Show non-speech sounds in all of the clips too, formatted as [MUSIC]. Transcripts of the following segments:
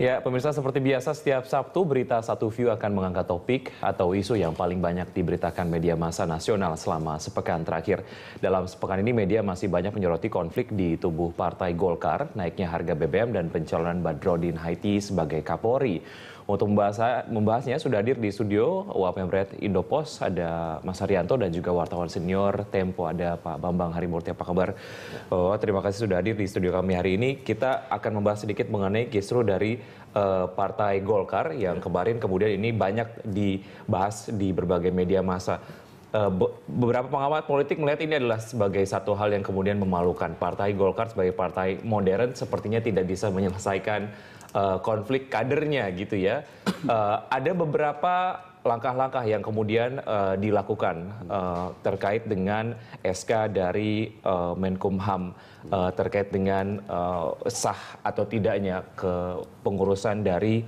Ya, pemirsa seperti biasa setiap Sabtu berita satu view akan mengangkat topik atau isu yang paling banyak diberitakan media massa nasional selama sepekan terakhir. Dalam sepekan ini media masih banyak menyoroti konflik di tubuh Partai Golkar, naiknya harga BBM dan pencalonan Badrodin Haiti sebagai Kapolri. Untuk membahasnya sudah hadir di studio Wapemret Indopos ada Mas Haryanto dan juga wartawan senior Tempo ada Pak Bambang Harimurti. Apa kabar? Ya. Oh, terima kasih sudah hadir di studio kami hari ini. Kita akan membahas sedikit mengenai kisru dari uh, Partai Golkar yang ya. kemarin kemudian ini banyak dibahas di berbagai media massa. Eh, beberapa pengamat politik melihat ini adalah sebagai satu hal yang kemudian memalukan. Partai Golkar sebagai partai modern sepertinya tidak bisa menyelesaikan uh, konflik kadernya gitu ya. Uh, ada beberapa langkah-langkah yang kemudian uh, dilakukan uh, terkait dengan SK dari uh, Menkumham uh, terkait dengan uh, sah atau tidaknya kepengurusan dari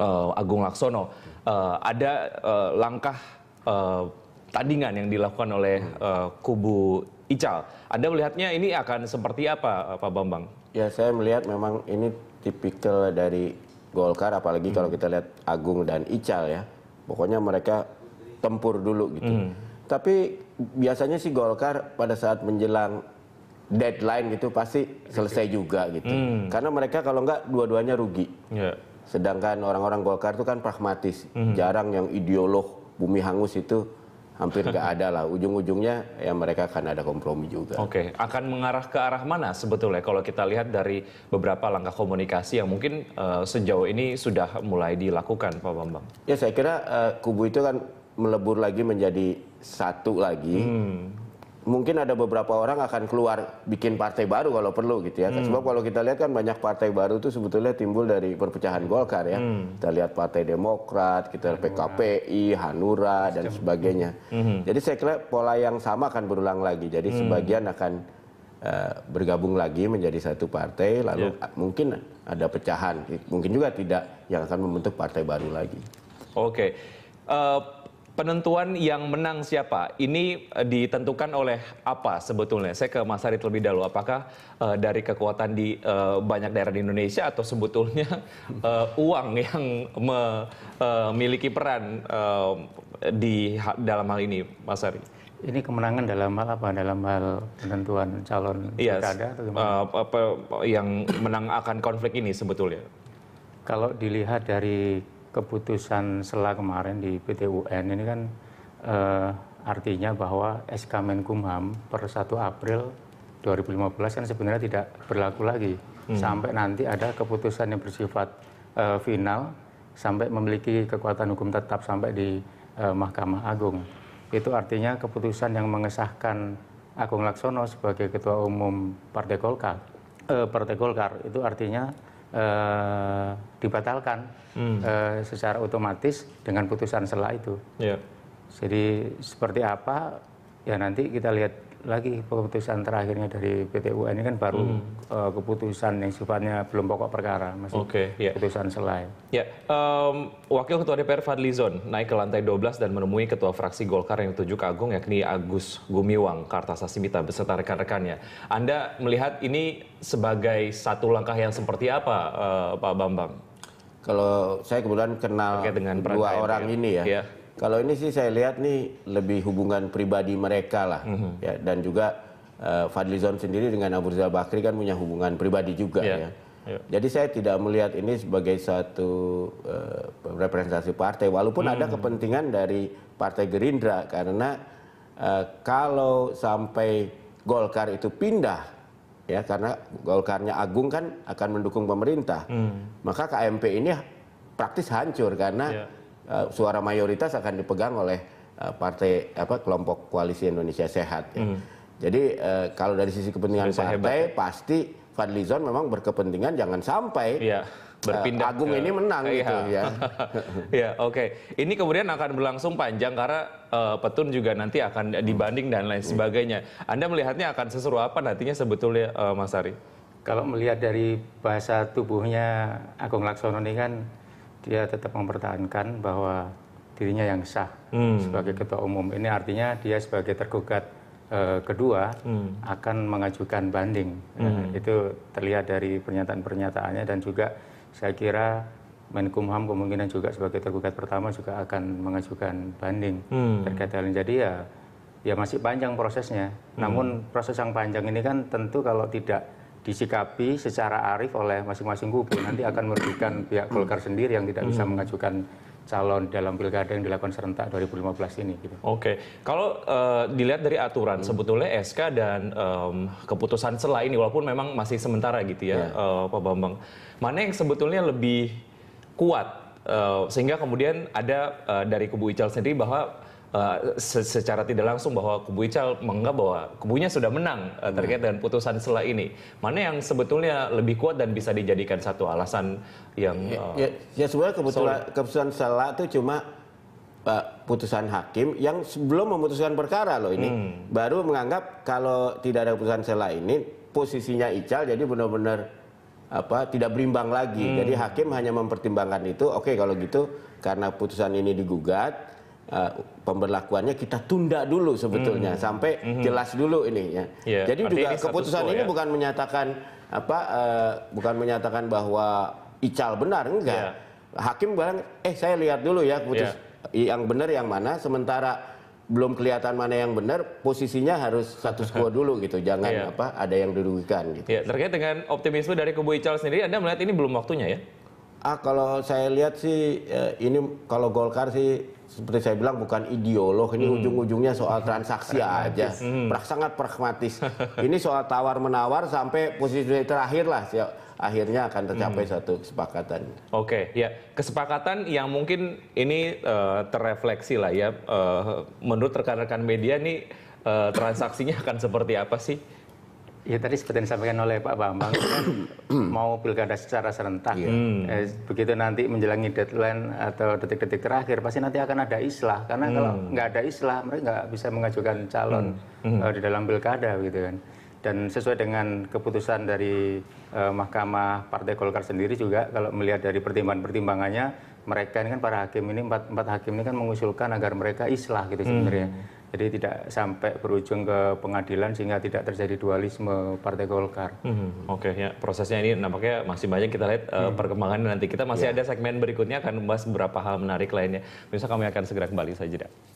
uh, Agung Laksono. Uh, ada uh, langkah uh, tandingan yang dilakukan oleh uh, kubu Ical. Anda melihatnya ini akan seperti apa, Pak Bambang? Ya, saya melihat memang ini tipikal dari Golkar apalagi hmm. kalau kita lihat Agung dan Ical ya. Pokoknya mereka tempur dulu gitu. Hmm. Tapi biasanya sih Golkar pada saat menjelang deadline gitu pasti selesai juga gitu. Hmm. Karena mereka kalau nggak dua-duanya rugi. Yeah. Sedangkan orang-orang Golkar itu kan pragmatis. Hmm. Jarang yang ideolog bumi hangus itu hampir nggak ada lah. Ujung-ujungnya ya mereka akan ada kompromi juga. Oke, okay. akan mengarah ke arah mana sebetulnya kalau kita lihat dari beberapa langkah komunikasi yang mungkin uh, sejauh ini sudah mulai dilakukan, Pak Bambang? Ya saya kira uh, kubu itu kan melebur lagi menjadi satu lagi. Hmm mungkin ada beberapa orang akan keluar bikin partai baru kalau perlu gitu ya. Hmm. Sebab kalau kita lihat kan banyak partai baru itu sebetulnya timbul dari perpecahan Golkar ya. Hmm. Kita lihat Partai Demokrat, kita lihat PKPI, Hanura dan sebagainya. Hmm. Jadi saya kira pola yang sama akan berulang lagi. Jadi hmm. sebagian akan uh, bergabung lagi menjadi satu partai lalu yeah. mungkin ada pecahan. Mungkin juga tidak yang akan membentuk partai baru lagi. Oke. Okay. Uh, eh, Penentuan yang menang siapa ini eh, ditentukan oleh apa sebetulnya? Saya ke Mas Ari terlebih dahulu. Apakah uh, dari kekuatan di uh, banyak daerah di Indonesia atau sebetulnya uh, [LAUGHS] uang yang memiliki uh, peran uh, di dalam hal ini, Mas Ari? Ini kemenangan dalam hal apa? Dalam hal penentuan calon yes. pilkada atau Uh, apa yang menang akan konflik ini sebetulnya? Kalau dilihat dari keputusan SELA kemarin di PT UN ini kan uh, artinya bahwa SK Menkumham per 1 April 2015 kan sebenarnya tidak berlaku lagi hmm. sampai nanti ada keputusan yang bersifat uh, final sampai memiliki kekuatan hukum tetap sampai di uh, Mahkamah Agung. Itu artinya keputusan yang mengesahkan Agung Laksono sebagai Ketua Umum Partai Golkar, Uh, Partai Golkar itu artinya e, dibatalkan hmm. e, secara otomatis dengan putusan selah itu. Yeah. Jadi seperti apa ya nanti kita lihat lagi keputusan terakhirnya dari PT UN ini kan baru hmm. uh, keputusan yang sifatnya belum pokok perkara masih okay, yeah. keputusan selain. yeah. Ya, um, Wakil Ketua DPR Fadli Zon naik ke lantai 12 dan menemui Ketua Fraksi Golkar yang tujuh Agung yakni Agus Gumiwang Kartasasmita beserta rekan-rekannya. Anda melihat ini sebagai satu langkah yang seperti apa, uh, Pak Bambang? Kalau saya kemudian kenal dengan dua orang ya. ini ya. Yeah kalau ini sih saya lihat nih lebih hubungan pribadi mereka lah, mm -hmm. ya dan juga uh, eh, Fadlizon sendiri dengan Abu Rizal Bakri kan punya hubungan pribadi juga yeah. ya. Yeah. Jadi saya tidak melihat ini sebagai satu uh, representasi partai, walaupun hmm. ada kepentingan dari Partai Gerindra karena uh, kalau sampai Golkar itu pindah, ya karena Golkarnya Agung kan akan mendukung pemerintah, hmm. maka KMP ini praktis hancur karena yeah Eh, suara mayoritas akan dipegang oleh eh, partai apa kelompok koalisi Indonesia Sehat. Ya. Mm. Jadi eh, kalau dari sisi kepentingan Indonesia partai hebat, ya. pasti Fadlizon memang berkepentingan jangan sampai ya, berpindah uh, Agung ke, ini menang iya. gitu ya. [LAUGHS] ya, oke. Okay. Ini kemudian akan berlangsung panjang karena uh, petun juga nanti akan dibanding dan lain hmm. sebagainya. Anda melihatnya akan seseru apa nantinya sebetulnya uh, Mas Ari? Kalau melihat dari bahasa tubuhnya Agung Laksono ini kan dia tetap mempertahankan bahwa dirinya yang sah hmm. sebagai ketua umum. Ini artinya dia sebagai tergugat e, kedua hmm. akan mengajukan banding. Ya, hmm. itu terlihat dari pernyataan-pernyataannya dan juga saya kira Menkumham kemungkinan juga sebagai tergugat pertama juga akan mengajukan banding hmm. terkait hal ini. Jadi ya ya masih panjang prosesnya. Hmm. Namun proses yang panjang ini kan tentu kalau tidak disikapi secara arif oleh masing-masing kubu nanti akan merugikan pihak Golkar sendiri yang tidak bisa hmm. mengajukan calon dalam pilkada yang dilakukan serentak 2015 ini. Gitu. Oke, okay. kalau uh, dilihat dari aturan hmm. sebetulnya SK dan um, keputusan sela ini walaupun memang masih sementara gitu ya, yeah. Ya. uh, Pak Bambang, mana yang sebetulnya lebih kuat uh, sehingga kemudian ada uh, dari kubu Ical sendiri bahwa Eh, secara tidak langsung bahwa kubu Ical menganggap bahwa kubunya sudah menang uh, terkait dengan putusan setelah ini. Mana yang sebetulnya lebih kuat dan bisa dijadikan satu alasan yang uh, ya, eh, ya, ya sebenarnya kebetulan keputusan sela itu cuma uh, putusan hakim yang sebelum memutuskan perkara loh ini hmm. baru menganggap kalau tidak ada putusan sela ini posisinya Ical jadi benar-benar apa tidak berimbang lagi. Hmm. Jadi hakim hanya mempertimbangkan itu. Oke okay, kalau gitu karena putusan ini digugat Eh, pemberlakuannya kita tunda dulu sebetulnya hmm. sampai hmm. jelas dulu ini ya. Yeah. Jadi Artinya juga ini keputusan ini ya? bukan menyatakan apa uh, bukan menyatakan bahwa ical benar enggak. Yeah. Hakim bilang eh saya lihat dulu ya putus yeah. yang benar yang mana sementara belum kelihatan mana yang benar, posisinya harus satu skuad dulu gitu, jangan yeah. apa ada yang dirugikan gitu. Yeah, terkait dengan optimisme dari kubu Ical sendiri, Anda melihat ini belum waktunya ya? Ah kalau saya lihat sih eh, ini kalau Golkar sih seperti saya bilang bukan ideolog ini hmm. ujung-ujungnya soal transaksi aja hmm. sangat pragmatis ini soal tawar menawar sampai posisi terakhir lah sih ya, akhirnya akan tercapai hmm. satu kesepakatan oke okay, ya kesepakatan yang mungkin ini uh, terefleksi lah ya uh, menurut rekan-rekan media nih uh, transaksinya akan seperti apa sih Ya tadi seperti yang disampaikan oleh Pak Bambang [COUGHS] kan mau pilkada secara serentak. Yeah. Hmm. Eh, begitu nanti menjelangi deadline atau detik-detik terakhir pasti nanti akan ada islah karena mm. kalau hmm. nggak ada islah mereka nggak bisa mengajukan calon mm. uh, di dalam pilkada gitu kan. Dan sesuai dengan keputusan dari uh, Mahkamah Partai Golkar sendiri juga kalau melihat dari pertimbangan-pertimbangannya mereka ini kan para hakim ini empat empat hakim ini kan mengusulkan agar mereka islah gitu sebenarnya. Mm. Jadi tidak sampai berujung ke pengadilan sehingga tidak terjadi dualisme Partai Golkar. Hmm, Oke, okay, ya prosesnya ini nampaknya masih banyak kita lihat eh, hmm. uh, perkembangannya nanti. Kita masih yeah. ada segmen berikutnya akan membahas beberapa hal menarik lainnya. Bisa kami akan segera kembali saja.